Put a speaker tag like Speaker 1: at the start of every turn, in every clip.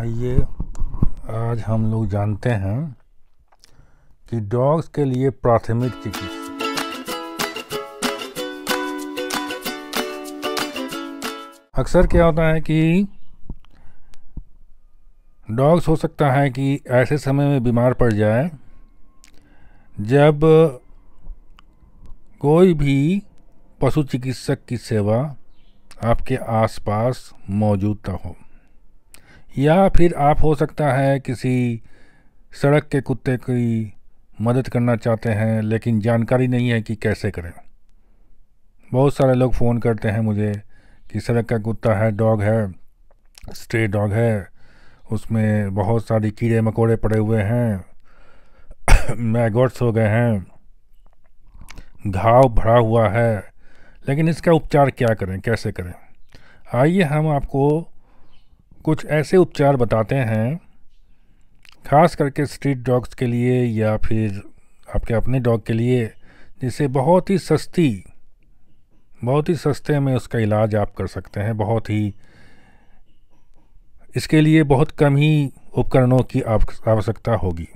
Speaker 1: आइए आज हम लोग जानते हैं कि डॉग्स के लिए प्राथमिक चिकित्सा अक्सर क्या होता है कि डॉग्स हो सकता है कि ऐसे समय में बीमार पड़ जाए जब कोई भी पशु चिकित्सक की सेवा आपके आसपास मौजूद ना हो या फिर आप हो सकता है किसी सड़क के कुत्ते की मदद करना चाहते हैं लेकिन जानकारी नहीं है कि कैसे करें बहुत सारे लोग फ़ोन करते हैं मुझे कि सड़क का कुत्ता है डॉग है स्ट्रे डॉग है उसमें बहुत सारी कीड़े मकोड़े पड़े हुए हैं मैगोट्स हो गए हैं घाव भरा हुआ है लेकिन इसका उपचार क्या करें कैसे करें आइए हम आपको कुछ ऐसे उपचार बताते हैं ख़ास करके स्ट्रीट डॉग्स के लिए या फिर आपके अपने डॉग के लिए जिसे बहुत ही सस्ती बहुत ही सस्ते में उसका इलाज आप कर सकते हैं बहुत ही इसके लिए बहुत कम ही उपकरणों की आवश्यकता होगी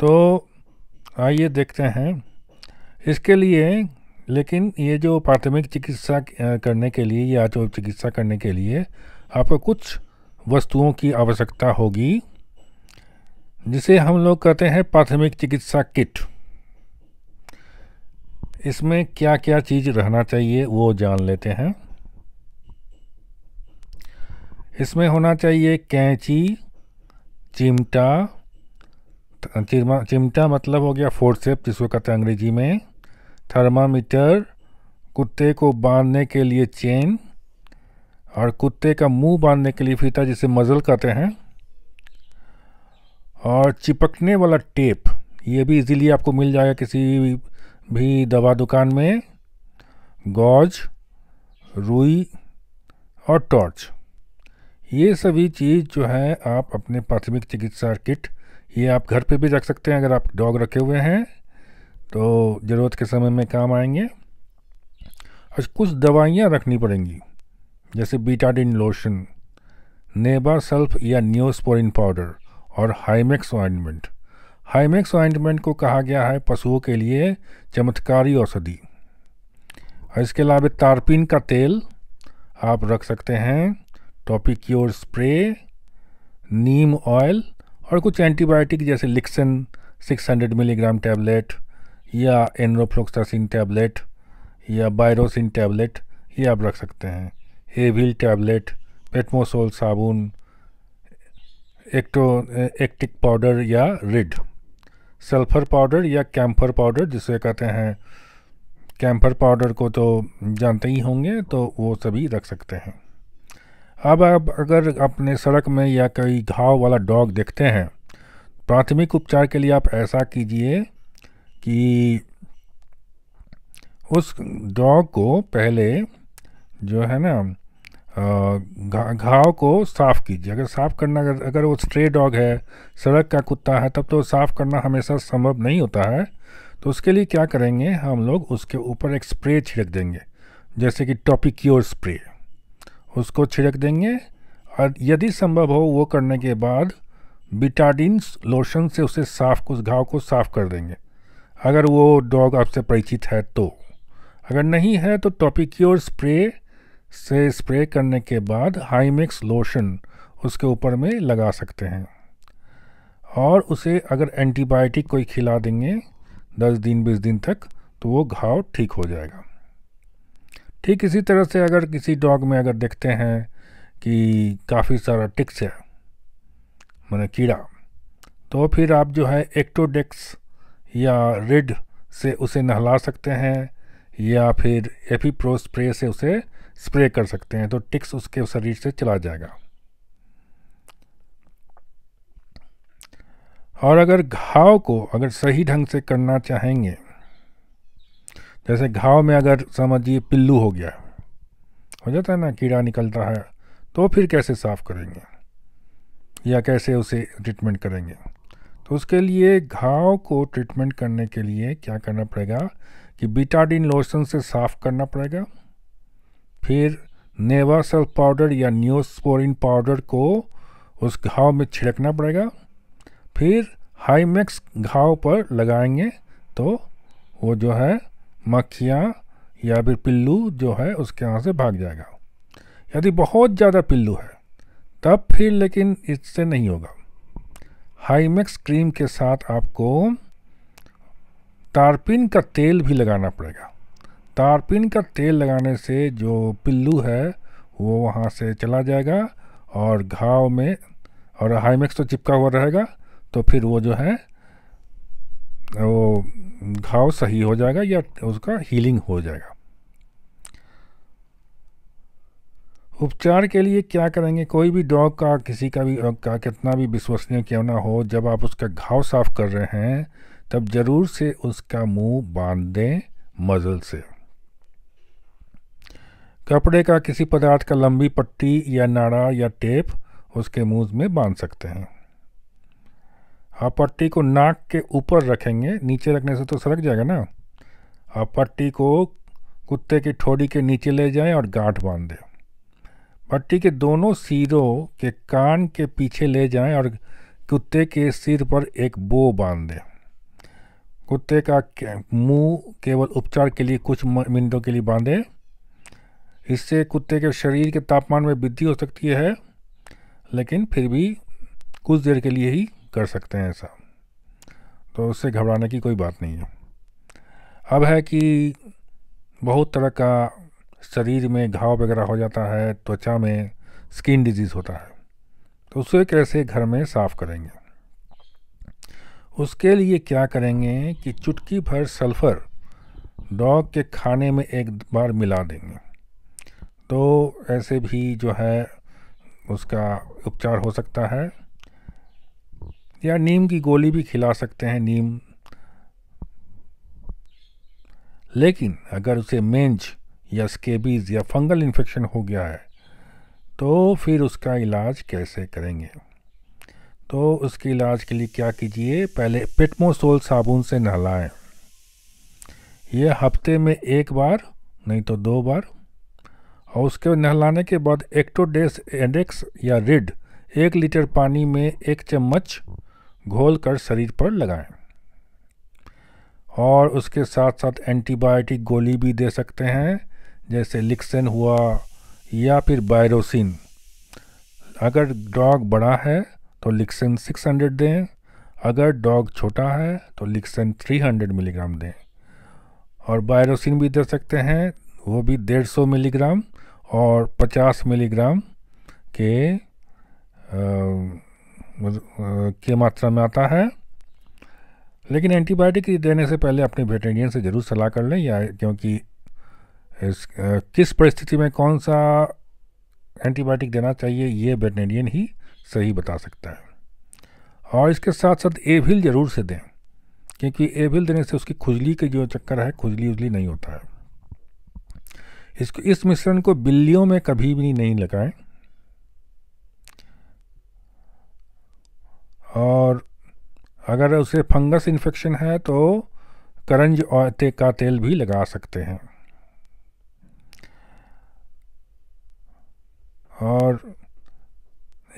Speaker 1: तो आइए देखते हैं इसके लिए लेकिन ये जो प्राथमिक चिकित्सा करने के लिए या जो चिकित्सा करने के लिए आपको कुछ वस्तुओं की आवश्यकता होगी जिसे हम लोग कहते हैं प्राथमिक चिकित्सा किट इसमें क्या क्या चीज़ रहना चाहिए वो जान लेते हैं इसमें होना चाहिए कैंची चिमटा चिमटा मतलब हो गया फोर्सेप जिसको कहते हैं अंग्रेजी में थर्मामीटर कुत्ते को बांधने के लिए चेन और कुत्ते का मुंह बांधने के लिए फीता जिसे मज़ल कहते हैं और चिपकने वाला टेप ये भी इजीली आपको मिल जाएगा किसी भी दवा दुकान में गौज रुई और टॉर्च ये सभी चीज़ जो है आप अपने प्राथमिक चिकित्सा किट ये आप घर पे भी रख सकते हैं अगर आप डॉग रखे हुए हैं तो ज़रूरत के समय में काम आएंगे और कुछ दवाइयाँ रखनी पड़ेंगी जैसे बीटाडिन लोशन नेबा सल्फ या न्योस्पोरिन पाउडर और हाइमेक्स ऑइंटमेंट हाइमेक्स ऑइंटमेंट को कहा गया है पशुओं के लिए चमत्कारी औषधि और इसके अलावा तारपीन का तेल आप रख सकते हैं टॉपिक्योर स्प्रे नीम ऑयल और कुछ एंटीबायोटिक जैसे लिक्सन 600 मिलीग्राम टैबलेट या एनरोफ्लोक्सासिन टैबलेट या बायरोसिन टैबलेट ये आप रख सकते हैं एविल टैबलेट पेटमोसोल साबुन एक्टो एक्टिक पाउडर या रिड सल्फ़र पाउडर या कैम्फर पाउडर जिसे कहते हैं कैम्फर पाउडर को तो जानते ही होंगे तो वो सभी रख सकते हैं अब आप अगर अपने सड़क में या कोई घाव वाला डॉग देखते हैं प्राथमिक उपचार के लिए आप ऐसा कीजिए कि उस डॉग को पहले जो है ना घाव को साफ़ कीजिए अगर साफ़ करना अगर अगर वो स्ट्रे डॉग है सड़क का कुत्ता है तब तो साफ़ करना हमेशा संभव नहीं होता है तो उसके लिए क्या करेंगे हम लोग उसके ऊपर एक स्प्रे छिड़क देंगे जैसे कि टॉपिक्योर स्प्रे उसको छिड़क देंगे और यदि संभव हो वो करने के बाद बिटाडिन लोशन से उसे साफ उस घाव को साफ़ कर देंगे अगर वो डॉग आपसे परिचित है तो अगर नहीं है तो टॉपिक्योर स्प्रे से स्प्रे करने के बाद हाई मिक्स लोशन उसके ऊपर में लगा सकते हैं और उसे अगर एंटीबायोटिक कोई खिला देंगे दस दिन बीस दिन तक तो वो घाव ठीक हो जाएगा ठीक इसी तरह से अगर किसी डॉग में अगर देखते हैं कि काफ़ी सारा टिक्स है मैंने कीड़ा तो फिर आप जो है एक्टोडेक्स या रिड से उसे नहला सकते हैं या फिर एपीप्रो स्प्रे से उसे स्प्रे कर सकते हैं तो टिक्स उसके शरीर से चला जाएगा और अगर घाव को अगर सही ढंग से करना चाहेंगे जैसे घाव में अगर समझिए पिल्लू हो गया हो जाता है ना कीड़ा निकलता है तो फिर कैसे साफ़ करेंगे या कैसे उसे ट्रीटमेंट करेंगे तो उसके लिए घाव को ट्रीटमेंट करने के लिए क्या करना पड़ेगा कि बीटाडिन लोशन से साफ करना पड़ेगा फिर नेवा सेल्फ पाउडर या न्यूस्पोरिन पाउडर को उस घाव में छिड़कना पड़ेगा फिर हाईमैक्स घाव पर लगाएंगे तो वो जो है मक्खियाँ या फिर पिल्लू जो है उसके यहाँ से भाग जाएगा यदि बहुत ज़्यादा पिल्लू है तब फिर लेकिन इससे नहीं होगा हाईमैक्स क्रीम के साथ आपको तारपिन का तेल भी लगाना पड़ेगा तारपिन का तेल लगाने से जो पिल्लू है वो वहाँ से चला जाएगा और घाव में और हाईमैक्स तो चिपका हुआ रहेगा तो फिर वो जो है वो घाव सही हो जाएगा या उसका हीलिंग हो जाएगा उपचार के लिए क्या करेंगे कोई भी डॉग का किसी का भी का कितना भी विश्वसनीय क्यों ना हो जब आप उसका घाव साफ कर रहे हैं तब ज़रूर से उसका मुंह बांध दें मज़ल से कपड़े का किसी पदार्थ का लंबी पट्टी या नाड़ा या टेप उसके मुंह में बांध सकते हैं आप पट्टी को नाक के ऊपर रखेंगे नीचे रखने से तो सरक जाएगा ना आप पट्टी को कुत्ते की ठोड़ी के नीचे ले जाएं और गांठ बांध दें भट्टी के दोनों सिरों के कान के पीछे ले जाएं और कुत्ते के सिर पर एक बो बांध दें कुत्ते का मुंह केवल उपचार के लिए कुछ मिनटों के लिए बांधें इससे कुत्ते के शरीर के तापमान में वृद्धि हो सकती है लेकिन फिर भी कुछ देर के लिए ही कर सकते हैं ऐसा तो उससे घबराने की कोई बात नहीं है अब है कि बहुत तरह का शरीर में घाव वगैरह हो जाता है त्वचा में स्किन डिजीज़ होता है तो उसे कैसे घर में साफ़ करेंगे उसके लिए क्या करेंगे कि चुटकी भर सल्फ़र डॉग के खाने में एक बार मिला देंगे तो ऐसे भी जो है उसका उपचार हो सकता है या नीम की गोली भी खिला सकते हैं नीम लेकिन अगर उसे मेंज या स्केबीज़ या फंगल इन्फेक्शन हो गया है तो फिर उसका इलाज कैसे करेंगे तो उसके इलाज के लिए क्या कीजिए पहले पेटमोसोल साबुन से नहलाएं यह हफ्ते में एक बार नहीं तो दो बार और उसके नहलाने के बाद एक्टोडेस एंडेक्स या रिड एक लीटर पानी में एक चम्मच घोल कर शरीर पर लगाएं और उसके साथ साथ एंटीबायोटिक गोली भी दे सकते हैं जैसे लिक्सन हुआ या फिर बायरोसिन अगर डॉग बड़ा है तो लिक्सन 600 दें अगर डॉग छोटा है तो लिक्सन 300 मिलीग्राम दें और बायरोसिन भी दे सकते हैं वो भी 150 मिलीग्राम और 50 मिलीग्राम के आ, मतलब, के मात्रा में आता है लेकिन एंटीबायोटिक देने से पहले अपने वेटेरियन से ज़रूर सलाह कर लें या क्योंकि इस किस परिस्थिति में कौन सा एंटीबायोटिक देना चाहिए ये वेटनेरियन ही सही बता सकता है और इसके साथ साथ एविल ज़रूर से दें क्योंकि एविल देने से उसकी खुजली के जो चक्कर है खुजली उजली नहीं होता है इसको इस मिश्रण को बिल्लियों में कभी भी नहीं लगाएं और अगर उसे फंगस इन्फेक्शन है तो करंज का तेल भी लगा सकते हैं और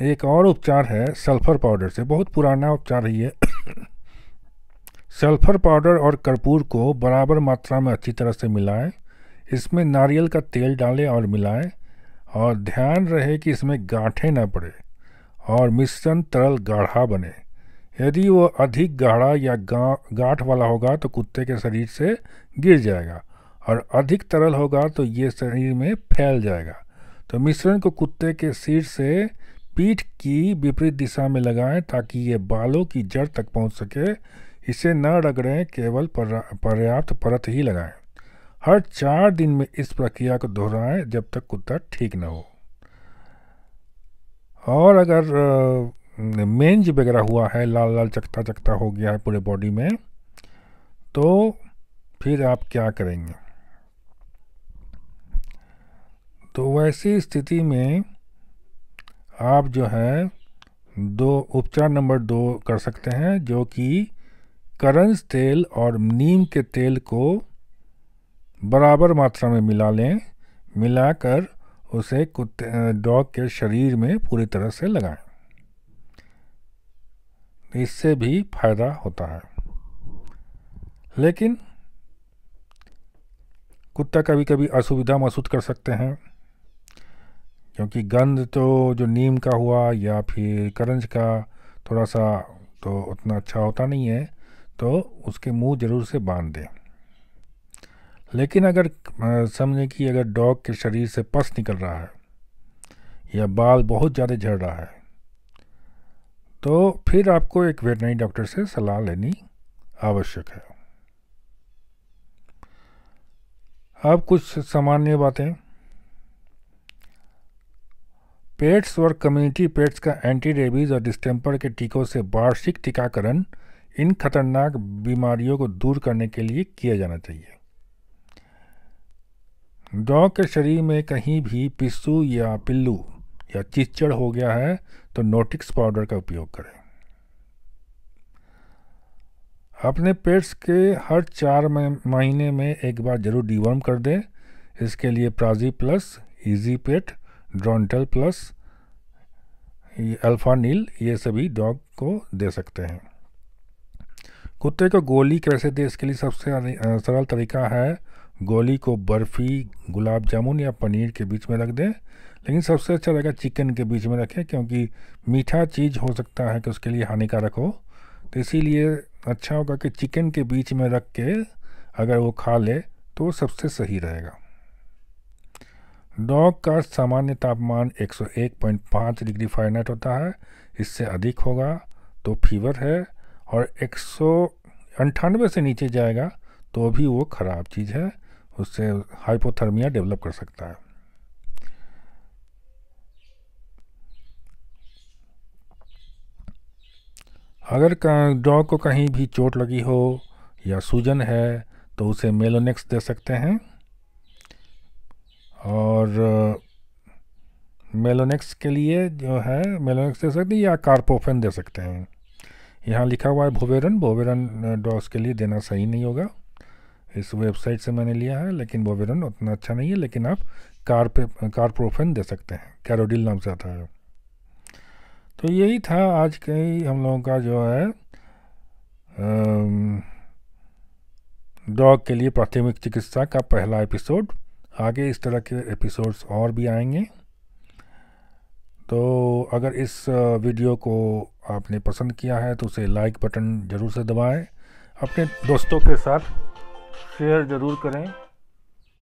Speaker 1: एक और उपचार है सल्फ़र पाउडर से बहुत पुराना उपचार है ये सल्फ़र पाउडर और कर्पूर को बराबर मात्रा में अच्छी तरह से मिलाएं इसमें नारियल का तेल डालें और मिलाएं और ध्यान रहे कि इसमें गांठें ना पड़े और मिश्रण तरल गाढ़ा बने यदि वो अधिक गाढ़ा या गा, गांठ वाला होगा तो कुत्ते के शरीर से गिर जाएगा और अधिक तरल होगा तो ये शरीर में फैल जाएगा तो मिश्रण को कुत्ते के सिर से पीठ की विपरीत दिशा में लगाएं ताकि ये बालों की जड़ तक पहुंच सके इसे न रगड़ें केवल पर्याप्त परत ही लगाएं हर चार दिन में इस प्रक्रिया को दोहराएं जब तक कुत्ता ठीक न हो और अगर मेंज वगैरह हुआ है लाल लाल चकता चकता हो गया है पूरे बॉडी में तो फिर आप क्या करेंगे तो वैसी स्थिति में आप जो है दो उपचार नंबर दो कर सकते हैं जो कि करंज तेल और नीम के तेल को बराबर मात्रा में मिला लें मिलाकर उसे कुत्ते डॉग के शरीर में पूरी तरह से लगाएं इससे भी फायदा होता है लेकिन कुत्ता कभी कभी असुविधा महसूस कर सकते हैं क्योंकि गंध तो जो नीम का हुआ या फिर करंज का थोड़ा सा तो उतना अच्छा होता नहीं है तो उसके मुंह ज़रूर से बांध दें लेकिन अगर समझें कि अगर डॉग के शरीर से पस निकल रहा है या बाल बहुत ज़्यादा झड़ रहा है तो फिर आपको एक वेटनरी डॉक्टर से सलाह लेनी आवश्यक है अब कुछ सामान्य बातें पेट्स और कम्युनिटी पेट्स का एंटी रेबीज और डिस्टेम्पर के टीकों से वार्षिक टीकाकरण इन खतरनाक बीमारियों को दूर करने के लिए किया जाना चाहिए डॉग के शरीर में कहीं भी पिस्सू या पिल्लू या चिचड़ हो गया है तो नोटिक्स पाउडर का उपयोग करें अपने पेट्स के हर चार महीने में एक बार जरूर डीवर्म कर दें इसके लिए प्राजी plus easy pet Drontal plus अल्फा नील ये सभी डॉग को दे सकते हैं कुत्ते को गोली कैसे दे इसके लिए सबसे सरल तरीका है गोली को बर्फ़ी गुलाब जामुन या पनीर के बीच में रख दें लेकिन सबसे अच्छा रहेगा चिकन के बीच में रखें क्योंकि मीठा चीज़ हो सकता है कि उसके लिए हानिकारक हो तो इसीलिए अच्छा होगा कि चिकन के बीच में रख के अगर वो खा ले तो सबसे सही रहेगा डॉग का सामान्य तापमान 101.5 डिग्री फारेनहाइट होता है इससे अधिक होगा तो फीवर है और एक अंठानवे से नीचे जाएगा तो भी वो ख़राब चीज़ है उससे हाइपोथर्मिया डेवलप कर सकता है अगर डॉग को कहीं भी चोट लगी हो या सूजन है तो उसे मेलोनेक्स दे सकते हैं और मेलोनेक्स के लिए जो है मेलोनेक्स दे सकते हैं या कार्पोफेन दे सकते हैं यहाँ लिखा हुआ है भोवेरन भोवेरन डॉस के लिए देना सही नहीं होगा इस वेबसाइट से मैंने लिया है लेकिन बोवेरन उतना अच्छा नहीं है लेकिन आप कार्प कार्प्रोफेन कारप्रोफेन दे सकते हैं कैरोडिल नाम से आता है तो यही था आज के हम लोगों का जो है डॉग के लिए प्राथमिक चिकित्सा का पहला एपिसोड आगे इस तरह के एपिसोड्स और भी आएंगे तो अगर इस वीडियो को आपने पसंद किया है तो उसे लाइक बटन ज़रूर से दबाएं अपने दोस्तों के साथ शेयर ज़रूर करें